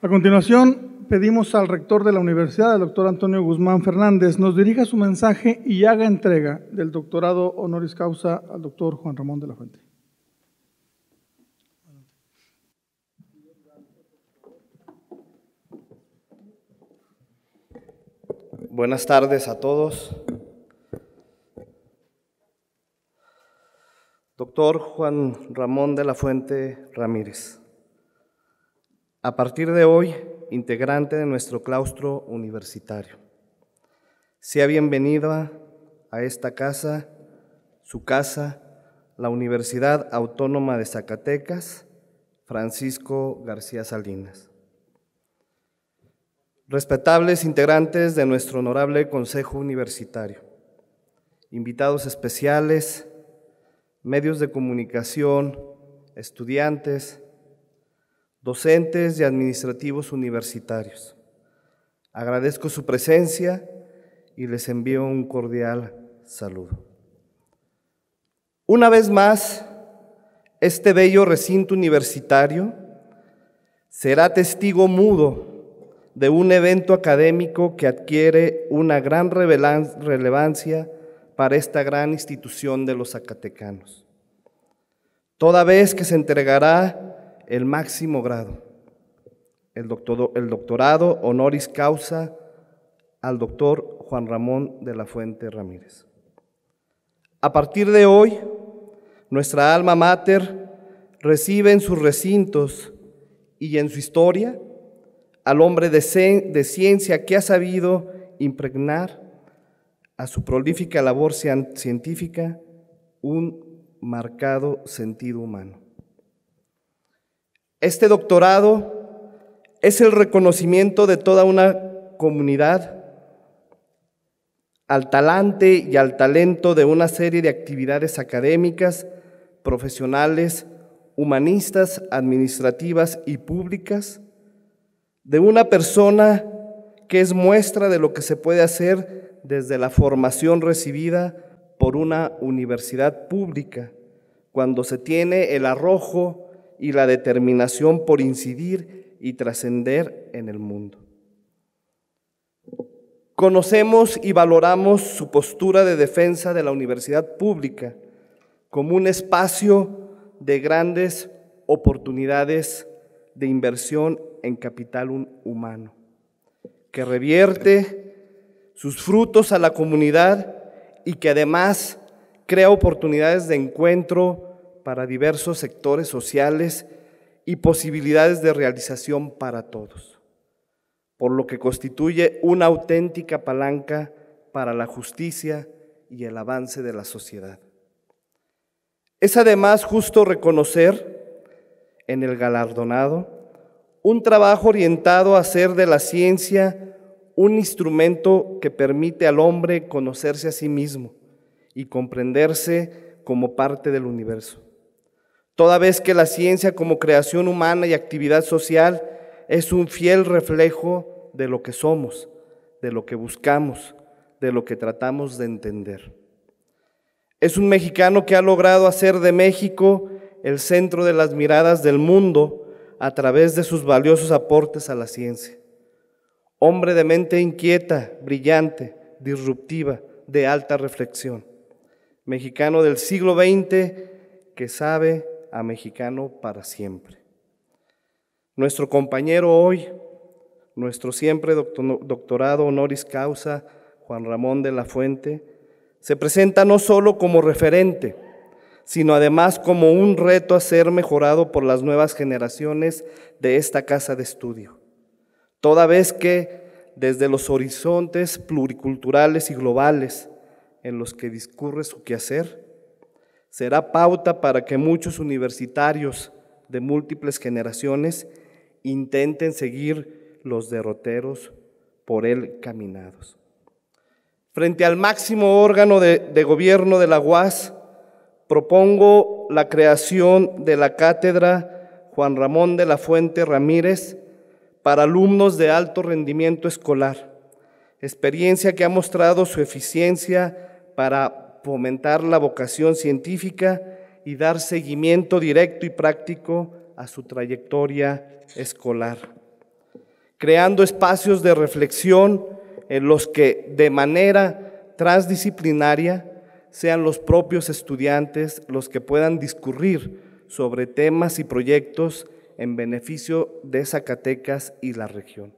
A continuación, pedimos al rector de la universidad, el doctor Antonio Guzmán Fernández, nos dirija su mensaje y haga entrega del doctorado honoris causa al doctor Juan Ramón de la Fuente. Buenas tardes a todos. Doctor Juan Ramón de la Fuente Ramírez a partir de hoy integrante de nuestro claustro universitario. Sea bienvenida a esta casa, su casa, la Universidad Autónoma de Zacatecas, Francisco García Salinas. Respetables integrantes de nuestro honorable Consejo Universitario, invitados especiales, medios de comunicación, estudiantes, docentes y administrativos universitarios. Agradezco su presencia y les envío un cordial saludo. Una vez más, este bello recinto universitario será testigo mudo de un evento académico que adquiere una gran relevancia para esta gran institución de los zacatecanos. Toda vez que se entregará el máximo grado, el, doctor, el doctorado honoris causa al doctor Juan Ramón de la Fuente Ramírez. A partir de hoy, nuestra alma mater recibe en sus recintos y en su historia al hombre de, ciencia que ha sabido impregnar a su prolífica labor científica un marcado sentido humano. Este doctorado es el reconocimiento de toda una comunidad al talante y al talento de una serie de actividades académicas, profesionales, humanistas, administrativas y públicas, de una persona que es muestra de lo que se puede hacer desde la formación recibida por una universidad pública, cuando se tiene el arrojo, y la determinación por incidir y trascender en el mundo. Conocemos y valoramos su postura de defensa de la universidad pública como un espacio de grandes oportunidades de inversión en capital humano, que revierte sus frutos a la comunidad y que además crea oportunidades de encuentro para diversos sectores sociales y posibilidades de realización para todos, por lo que constituye una auténtica palanca para la justicia y el avance de la sociedad. Es además justo reconocer en el galardonado un trabajo orientado a hacer de la ciencia un instrumento que permite al hombre conocerse a sí mismo y comprenderse como parte del universo toda vez que la ciencia como creación humana y actividad social es un fiel reflejo de lo que somos, de lo que buscamos, de lo que tratamos de entender. Es un mexicano que ha logrado hacer de México el centro de las miradas del mundo a través de sus valiosos aportes a la ciencia. Hombre de mente inquieta, brillante, disruptiva, de alta reflexión. Mexicano del siglo XX que sabe a mexicano para siempre. Nuestro compañero hoy, nuestro siempre doctorado honoris causa, Juan Ramón de la Fuente, se presenta no solo como referente, sino además como un reto a ser mejorado por las nuevas generaciones de esta casa de estudio, toda vez que desde los horizontes pluriculturales y globales en los que discurre su quehacer, será pauta para que muchos universitarios de múltiples generaciones intenten seguir los derroteros por él caminados. Frente al máximo órgano de, gobierno de la UAS, propongo la creación de la cátedra Juan Ramón de la Fuente Ramírez para alumnos de alto rendimiento escolar, experiencia que ha mostrado su eficiencia para fomentar la vocación científica y dar seguimiento directo y práctico a su trayectoria escolar, creando espacios de reflexión en los que de manera transdisciplinaria sean los propios estudiantes los que puedan discurrir sobre temas y proyectos en beneficio de Zacatecas y la región,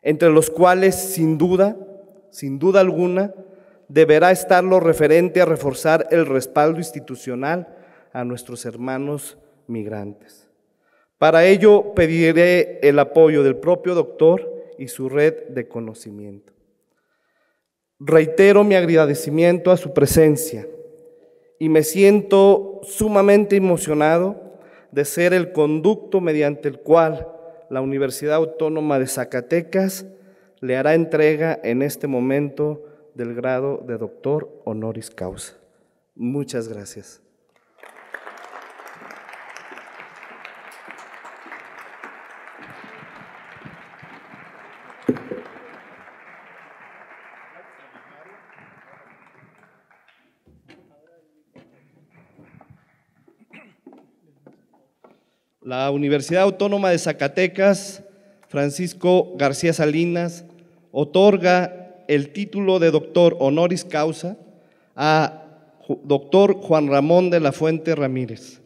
entre los cuales sin duda, sin duda alguna, deberá estar lo referente a reforzar el respaldo institucional a nuestros hermanos migrantes. Para ello pediré el apoyo del propio doctor y su red de conocimiento. Reitero mi agradecimiento a su presencia y me siento sumamente emocionado de ser el conducto mediante el cual la Universidad Autónoma de Zacatecas le hará entrega en este momento del grado de doctor honoris causa. Muchas gracias. la Universidad Autónoma de Zacatecas, Francisco García Salinas, otorga el título de doctor honoris causa a doctor Juan Ramón de la Fuente Ramírez,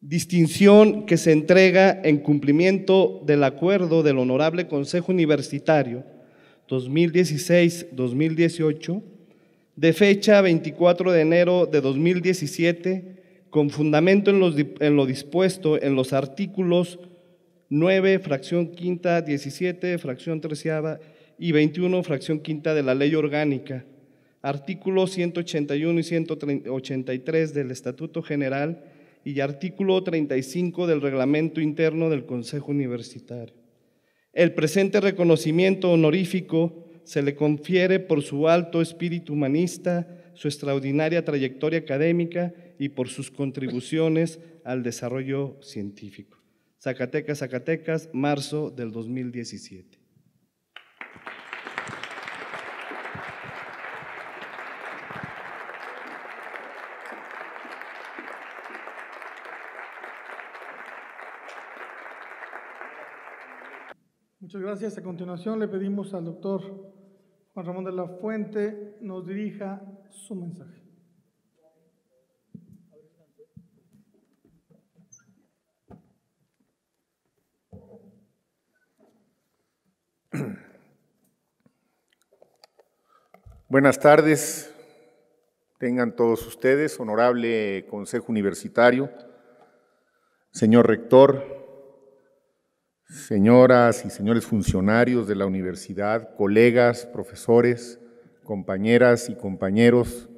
distinción que se entrega en cumplimiento del acuerdo del Honorable Consejo Universitario 2016-2018, de fecha 24 de enero de 2017, con fundamento en, lo dispuesto en los artículos 9, fracción quinta, 17, fracción y y 21, fracción quinta de la Ley Orgánica, artículo 181 y 183 del Estatuto General y artículo 35 del Reglamento Interno del Consejo Universitario. El presente reconocimiento honorífico se le confiere por su alto espíritu humanista, su extraordinaria trayectoria académica y por sus contribuciones al desarrollo científico. Zacatecas, Zacatecas, marzo del 2017. gracias. A continuación le pedimos al doctor Juan Ramón de la Fuente nos dirija su mensaje. Buenas tardes, tengan todos ustedes, honorable Consejo Universitario, señor rector, señoras y señores funcionarios de la universidad, colegas, profesores, compañeras y compañeros,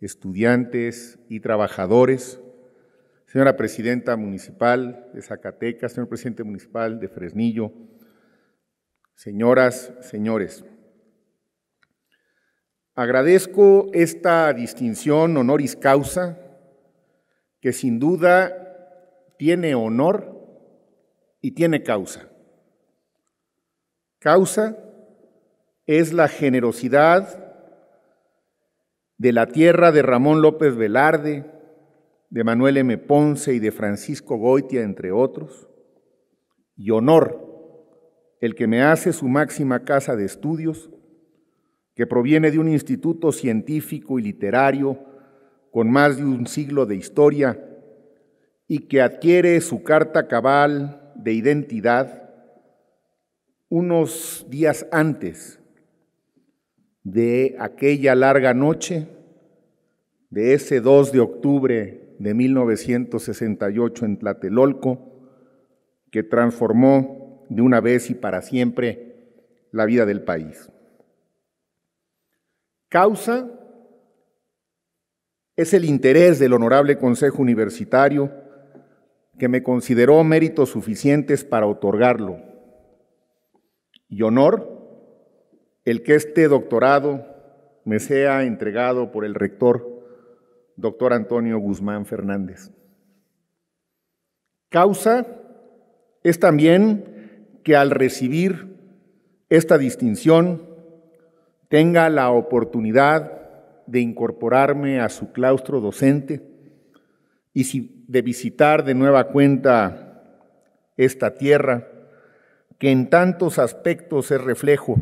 estudiantes y trabajadores, señora presidenta municipal de Zacatecas, señor presidente municipal de Fresnillo, señoras, señores. Agradezco esta distinción honoris causa que sin duda tiene honor y tiene causa. Causa es la generosidad de la tierra de Ramón López Velarde, de Manuel M. Ponce y de Francisco Goitia, entre otros, y honor, el que me hace su máxima casa de estudios, que proviene de un instituto científico y literario con más de un siglo de historia y que adquiere su carta cabal de identidad unos días antes de aquella larga noche, de ese 2 de octubre de 1968 en Tlatelolco, que transformó de una vez y para siempre la vida del país. Causa es el interés del Honorable Consejo Universitario que me consideró méritos suficientes para otorgarlo. Y honor, el que este doctorado me sea entregado por el rector, doctor Antonio Guzmán Fernández. Causa es también que al recibir esta distinción tenga la oportunidad de incorporarme a su claustro docente y si de visitar de nueva cuenta esta tierra, que en tantos aspectos es reflejo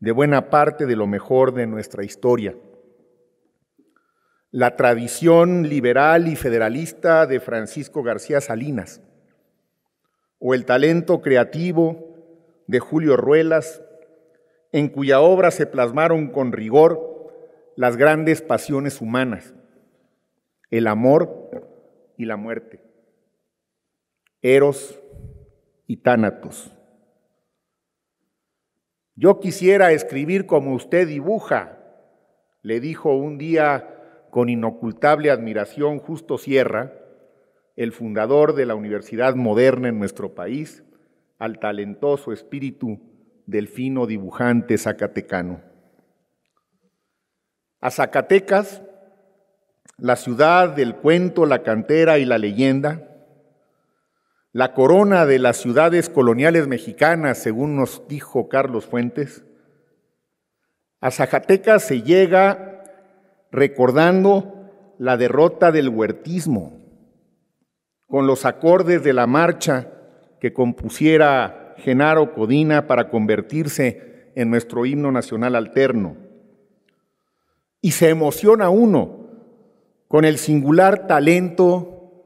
de buena parte de lo mejor de nuestra historia. La tradición liberal y federalista de Francisco García Salinas, o el talento creativo de Julio Ruelas, en cuya obra se plasmaron con rigor las grandes pasiones humanas el amor y la muerte, Eros y Tánatos. Yo quisiera escribir como usted dibuja, le dijo un día con inocultable admiración Justo Sierra, el fundador de la Universidad Moderna en nuestro país, al talentoso espíritu del fino dibujante zacatecano. A Zacatecas la ciudad del cuento, la cantera y la leyenda, la corona de las ciudades coloniales mexicanas, según nos dijo Carlos Fuentes, a Zacatecas se llega recordando la derrota del huertismo, con los acordes de la marcha que compusiera Genaro Codina para convertirse en nuestro himno nacional alterno. Y se emociona uno con el singular talento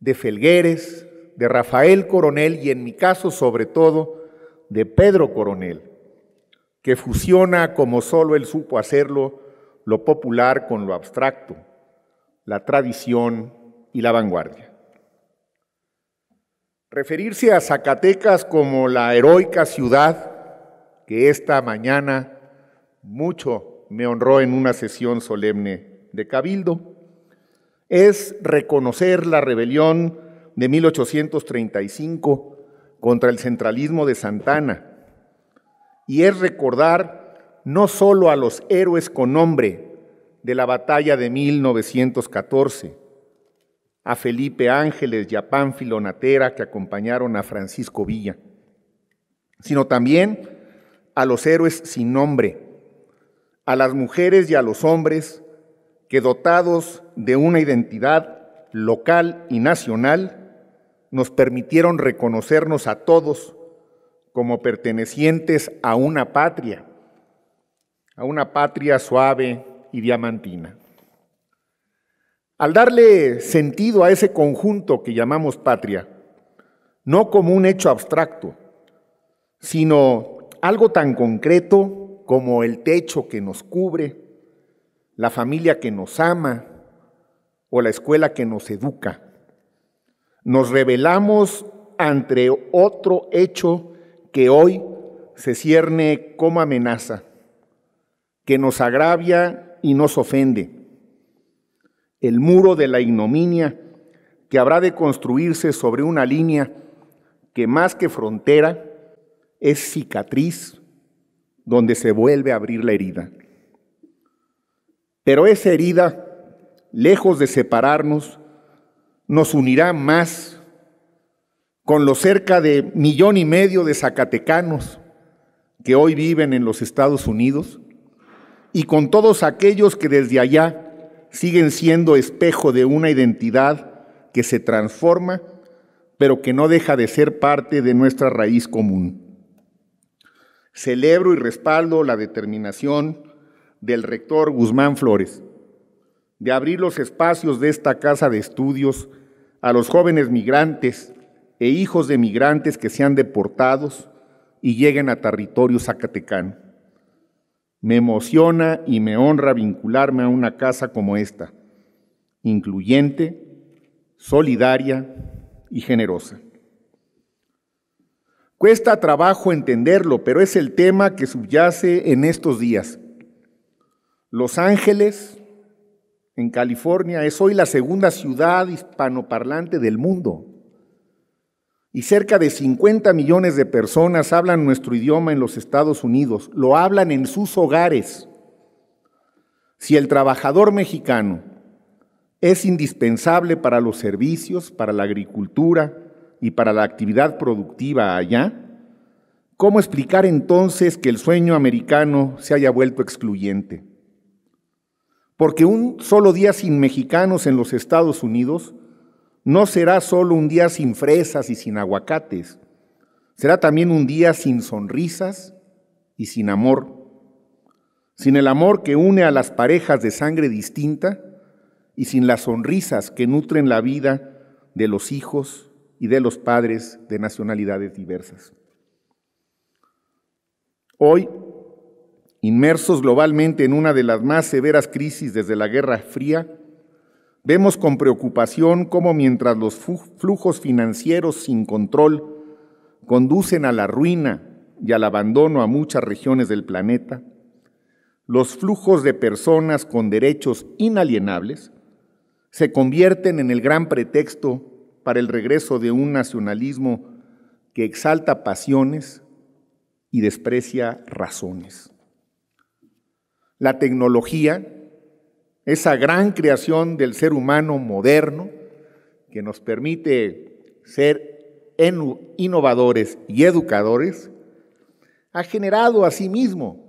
de Felgueres, de Rafael Coronel y en mi caso sobre todo de Pedro Coronel, que fusiona como solo él supo hacerlo lo popular con lo abstracto, la tradición y la vanguardia. Referirse a Zacatecas como la heroica ciudad que esta mañana mucho me honró en una sesión solemne de Cabildo, es reconocer la rebelión de 1835 contra el centralismo de Santana y es recordar no solo a los héroes con nombre de la batalla de 1914, a Felipe Ángeles y a Pánfilo Natera que acompañaron a Francisco Villa, sino también a los héroes sin nombre, a las mujeres y a los hombres que dotados de una identidad local y nacional, nos permitieron reconocernos a todos como pertenecientes a una patria, a una patria suave y diamantina. Al darle sentido a ese conjunto que llamamos patria, no como un hecho abstracto, sino algo tan concreto como el techo que nos cubre, la familia que nos ama o la escuela que nos educa. Nos revelamos ante otro hecho que hoy se cierne como amenaza, que nos agravia y nos ofende. El muro de la ignominia que habrá de construirse sobre una línea que más que frontera es cicatriz donde se vuelve a abrir la herida. Pero esa herida, lejos de separarnos, nos unirá más con los cerca de millón y medio de zacatecanos que hoy viven en los Estados Unidos y con todos aquellos que desde allá siguen siendo espejo de una identidad que se transforma, pero que no deja de ser parte de nuestra raíz común. Celebro y respaldo la determinación del rector Guzmán Flores, de abrir los espacios de esta casa de estudios a los jóvenes migrantes e hijos de migrantes que sean deportados y lleguen a territorio zacatecano. Me emociona y me honra vincularme a una casa como esta, incluyente, solidaria y generosa. Cuesta trabajo entenderlo, pero es el tema que subyace en estos días los Ángeles, en California, es hoy la segunda ciudad hispanoparlante del mundo. Y cerca de 50 millones de personas hablan nuestro idioma en los Estados Unidos, lo hablan en sus hogares. Si el trabajador mexicano es indispensable para los servicios, para la agricultura y para la actividad productiva allá, ¿cómo explicar entonces que el sueño americano se haya vuelto excluyente? porque un solo día sin mexicanos en los Estados Unidos no será solo un día sin fresas y sin aguacates, será también un día sin sonrisas y sin amor, sin el amor que une a las parejas de sangre distinta y sin las sonrisas que nutren la vida de los hijos y de los padres de nacionalidades diversas. Hoy inmersos globalmente en una de las más severas crisis desde la Guerra Fría, vemos con preocupación cómo mientras los flujos financieros sin control conducen a la ruina y al abandono a muchas regiones del planeta, los flujos de personas con derechos inalienables se convierten en el gran pretexto para el regreso de un nacionalismo que exalta pasiones y desprecia razones la tecnología, esa gran creación del ser humano moderno que nos permite ser innovadores y educadores, ha generado asimismo sí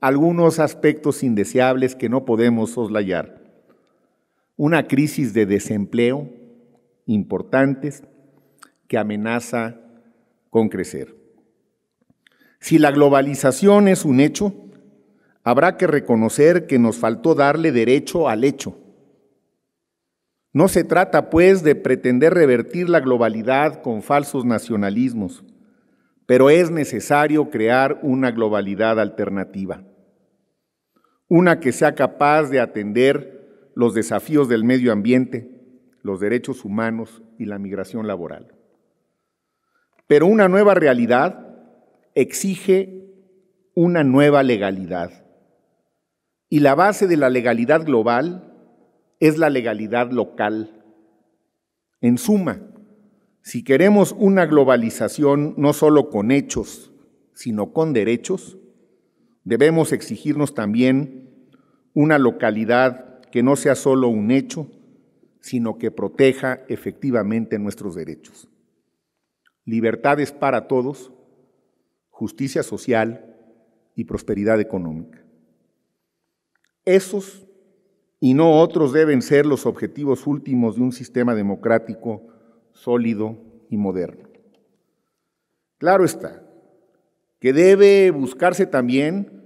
algunos aspectos indeseables que no podemos soslayar. Una crisis de desempleo importantes que amenaza con crecer. Si la globalización es un hecho, habrá que reconocer que nos faltó darle derecho al hecho. No se trata, pues, de pretender revertir la globalidad con falsos nacionalismos, pero es necesario crear una globalidad alternativa, una que sea capaz de atender los desafíos del medio ambiente, los derechos humanos y la migración laboral. Pero una nueva realidad exige una nueva legalidad. Y la base de la legalidad global es la legalidad local. En suma, si queremos una globalización no solo con hechos, sino con derechos, debemos exigirnos también una localidad que no sea solo un hecho, sino que proteja efectivamente nuestros derechos. Libertades para todos, justicia social y prosperidad económica. Esos y no otros deben ser los objetivos últimos de un sistema democrático sólido y moderno. Claro está que debe buscarse también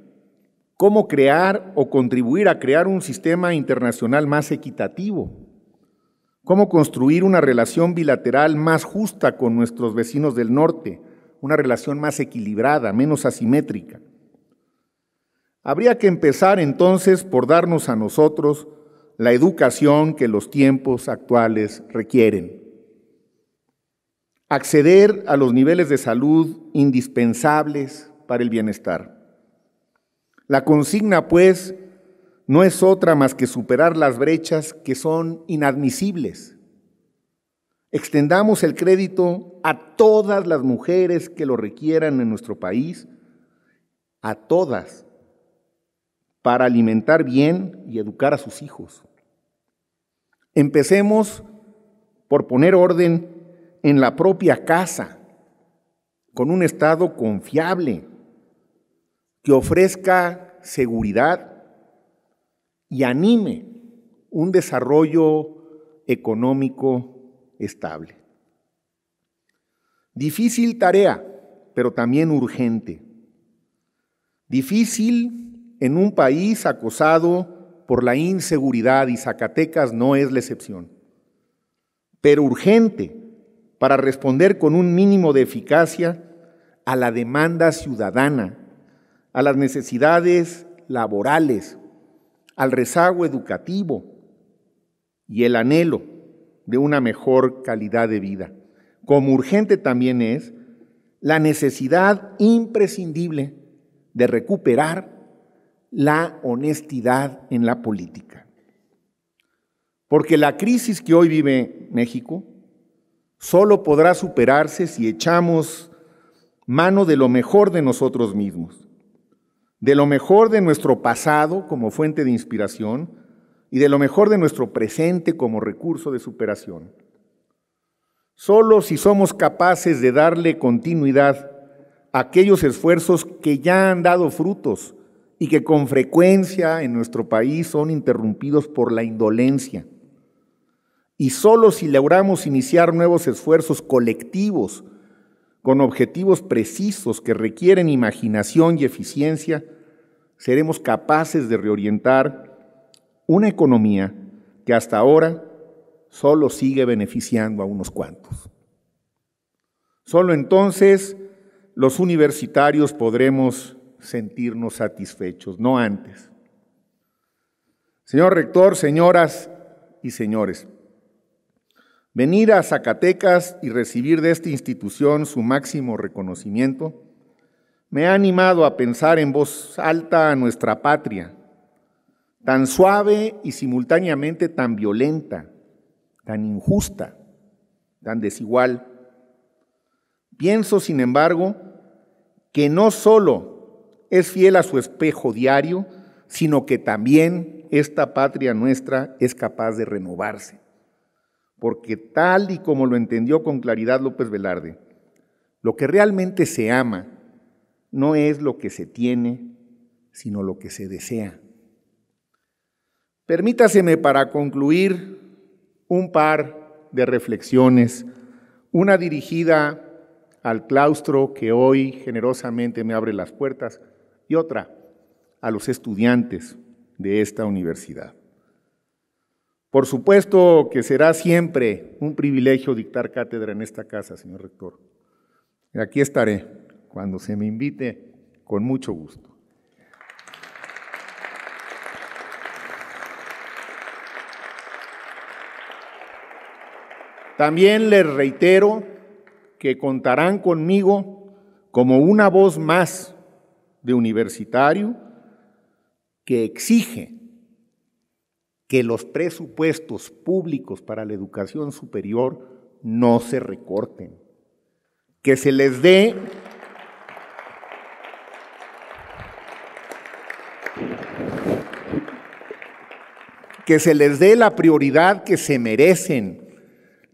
cómo crear o contribuir a crear un sistema internacional más equitativo, cómo construir una relación bilateral más justa con nuestros vecinos del norte, una relación más equilibrada, menos asimétrica Habría que empezar entonces por darnos a nosotros la educación que los tiempos actuales requieren. Acceder a los niveles de salud indispensables para el bienestar. La consigna, pues, no es otra más que superar las brechas que son inadmisibles. Extendamos el crédito a todas las mujeres que lo requieran en nuestro país, a todas para alimentar bien y educar a sus hijos. Empecemos por poner orden en la propia casa, con un Estado confiable, que ofrezca seguridad y anime un desarrollo económico estable. Difícil tarea, pero también urgente. Difícil en un país acosado por la inseguridad y Zacatecas no es la excepción. Pero urgente para responder con un mínimo de eficacia a la demanda ciudadana, a las necesidades laborales, al rezago educativo y el anhelo de una mejor calidad de vida. Como urgente también es la necesidad imprescindible de recuperar la honestidad en la política. Porque la crisis que hoy vive México solo podrá superarse si echamos mano de lo mejor de nosotros mismos, de lo mejor de nuestro pasado como fuente de inspiración y de lo mejor de nuestro presente como recurso de superación. Solo si somos capaces de darle continuidad a aquellos esfuerzos que ya han dado frutos, y que con frecuencia en nuestro país son interrumpidos por la indolencia. Y solo si logramos iniciar nuevos esfuerzos colectivos con objetivos precisos que requieren imaginación y eficiencia, seremos capaces de reorientar una economía que hasta ahora solo sigue beneficiando a unos cuantos. Solo entonces los universitarios podremos sentirnos satisfechos, no antes. Señor rector, señoras y señores, venir a Zacatecas y recibir de esta institución su máximo reconocimiento me ha animado a pensar en voz alta a nuestra patria, tan suave y simultáneamente tan violenta, tan injusta, tan desigual. Pienso, sin embargo, que no solo es fiel a su espejo diario, sino que también esta patria nuestra es capaz de renovarse. Porque tal y como lo entendió con claridad López Velarde, lo que realmente se ama no es lo que se tiene, sino lo que se desea. Permítaseme para concluir un par de reflexiones, una dirigida al claustro que hoy generosamente me abre las puertas y otra a los estudiantes de esta universidad. Por supuesto que será siempre un privilegio dictar cátedra en esta casa, señor rector. Y Aquí estaré cuando se me invite con mucho gusto. También les reitero que contarán conmigo como una voz más de universitario que exige que los presupuestos públicos para la educación superior no se recorten, que se les dé que se les dé la prioridad que se merecen,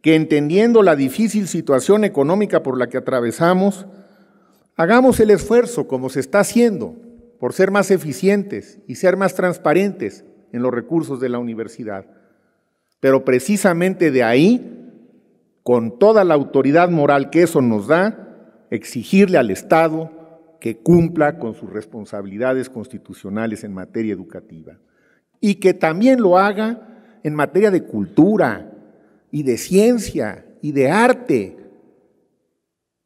que entendiendo la difícil situación económica por la que atravesamos, Hagamos el esfuerzo, como se está haciendo, por ser más eficientes y ser más transparentes en los recursos de la universidad. Pero precisamente de ahí, con toda la autoridad moral que eso nos da, exigirle al Estado que cumpla con sus responsabilidades constitucionales en materia educativa y que también lo haga en materia de cultura y de ciencia y de arte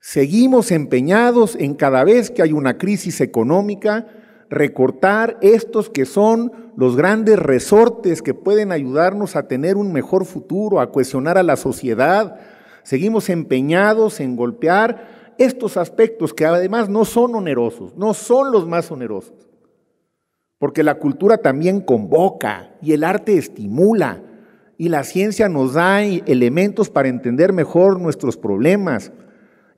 Seguimos empeñados en cada vez que hay una crisis económica, recortar estos que son los grandes resortes que pueden ayudarnos a tener un mejor futuro, a cohesionar a la sociedad. Seguimos empeñados en golpear estos aspectos que además no son onerosos, no son los más onerosos. Porque la cultura también convoca y el arte estimula y la ciencia nos da elementos para entender mejor nuestros problemas.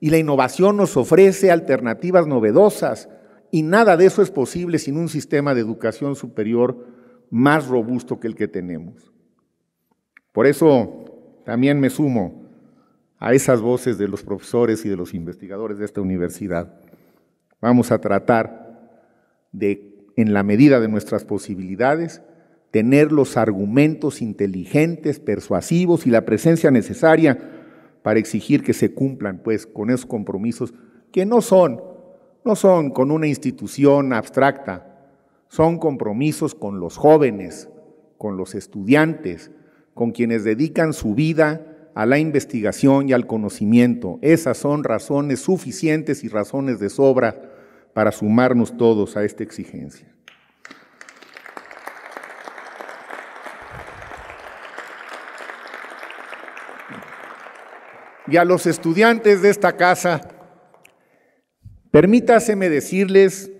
Y la innovación nos ofrece alternativas novedosas y nada de eso es posible sin un sistema de educación superior más robusto que el que tenemos. Por eso también me sumo a esas voces de los profesores y de los investigadores de esta universidad. Vamos a tratar de, en la medida de nuestras posibilidades, tener los argumentos inteligentes, persuasivos y la presencia necesaria para exigir que se cumplan pues con esos compromisos que no son, no son con una institución abstracta, son compromisos con los jóvenes, con los estudiantes, con quienes dedican su vida a la investigación y al conocimiento. Esas son razones suficientes y razones de sobra para sumarnos todos a esta exigencia. y a los estudiantes de esta casa, permítaseme decirles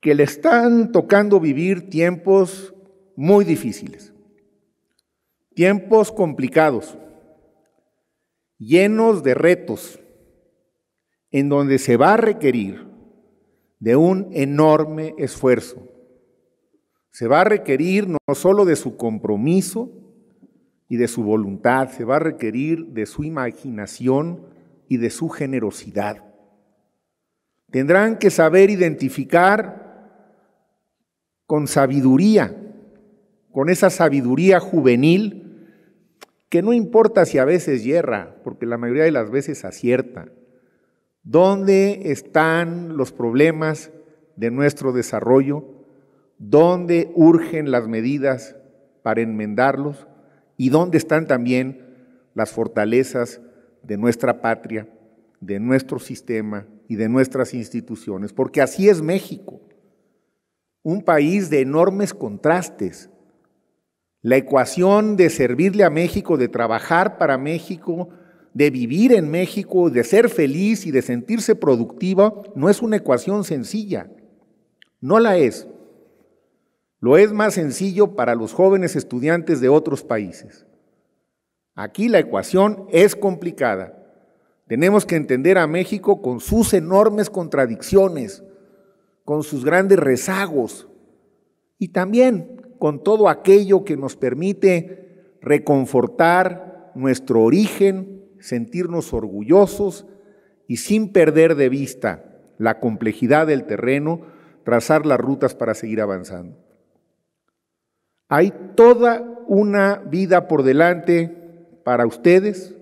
que le están tocando vivir tiempos muy difíciles, tiempos complicados, llenos de retos, en donde se va a requerir de un enorme esfuerzo. Se va a requerir no solo de su compromiso, y de su voluntad, se va a requerir de su imaginación y de su generosidad. Tendrán que saber identificar con sabiduría, con esa sabiduría juvenil que no importa si a veces yerra, porque la mayoría de las veces acierta. ¿Dónde están los problemas de nuestro desarrollo? ¿Dónde urgen las medidas para enmendarlos? y dónde están también las fortalezas de nuestra patria, de nuestro sistema y de nuestras instituciones, porque así es México, un país de enormes contrastes. La ecuación de servirle a México, de trabajar para México, de vivir en México, de ser feliz y de sentirse productiva, no es una ecuación sencilla. No la es lo es más sencillo para los jóvenes estudiantes de otros países. Aquí la ecuación es complicada. Tenemos que entender a México con sus enormes contradicciones, con sus grandes rezagos y también con todo aquello que nos permite reconfortar nuestro origen, sentirnos orgullosos y sin perder de vista la complejidad del terreno, trazar las rutas para seguir avanzando. Hay toda una vida por delante para ustedes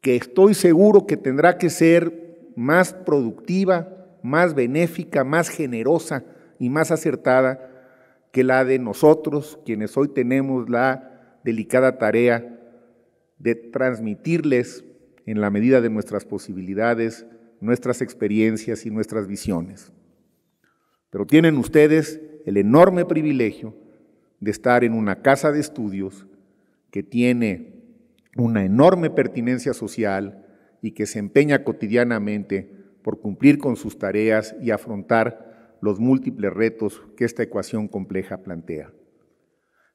que estoy seguro que tendrá que ser más productiva, más benéfica, más generosa y más acertada que la de nosotros, quienes hoy tenemos la delicada tarea de transmitirles en la medida de nuestras posibilidades, nuestras experiencias y nuestras visiones. Pero tienen ustedes el enorme privilegio de estar en una casa de estudios que tiene una enorme pertinencia social y que se empeña cotidianamente por cumplir con sus tareas y afrontar los múltiples retos que esta ecuación compleja plantea.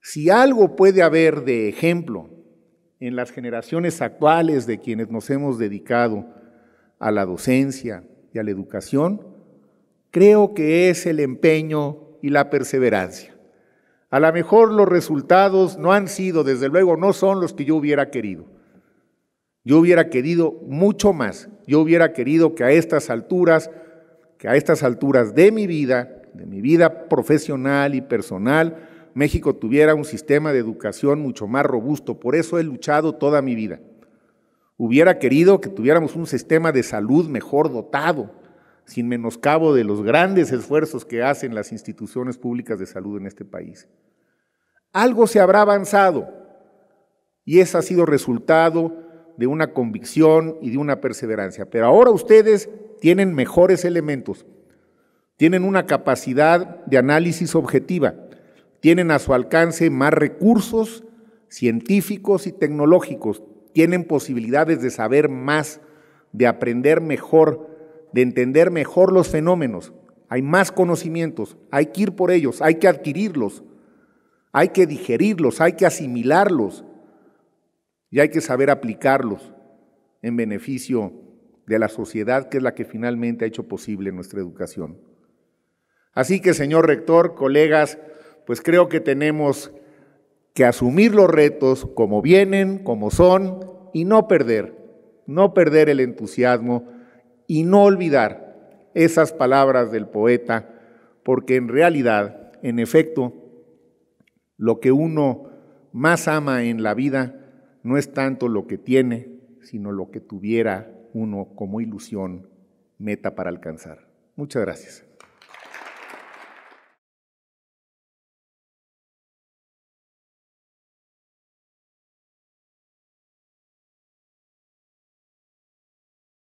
Si algo puede haber de ejemplo en las generaciones actuales de quienes nos hemos dedicado a la docencia y a la educación, creo que es el empeño y la perseverancia. A lo mejor los resultados no han sido, desde luego, no son los que yo hubiera querido. Yo hubiera querido mucho más. Yo hubiera querido que a estas alturas, que a estas alturas de mi vida, de mi vida profesional y personal, México tuviera un sistema de educación mucho más robusto. Por eso he luchado toda mi vida. Hubiera querido que tuviéramos un sistema de salud mejor dotado, sin menoscabo de los grandes esfuerzos que hacen las instituciones públicas de salud en este país. Algo se habrá avanzado y eso ha sido resultado de una convicción y de una perseverancia. Pero ahora ustedes tienen mejores elementos, tienen una capacidad de análisis objetiva, tienen a su alcance más recursos científicos y tecnológicos, tienen posibilidades de saber más, de aprender mejor, de entender mejor los fenómenos. Hay más conocimientos, hay que ir por ellos, hay que adquirirlos, hay que digerirlos, hay que asimilarlos y hay que saber aplicarlos en beneficio de la sociedad que es la que finalmente ha hecho posible nuestra educación. Así que, señor rector, colegas, pues creo que tenemos que asumir los retos como vienen, como son, y no perder, no perder el entusiasmo y no olvidar esas palabras del poeta, porque en realidad, en efecto, lo que uno más ama en la vida no es tanto lo que tiene, sino lo que tuviera uno como ilusión, meta para alcanzar. Muchas gracias.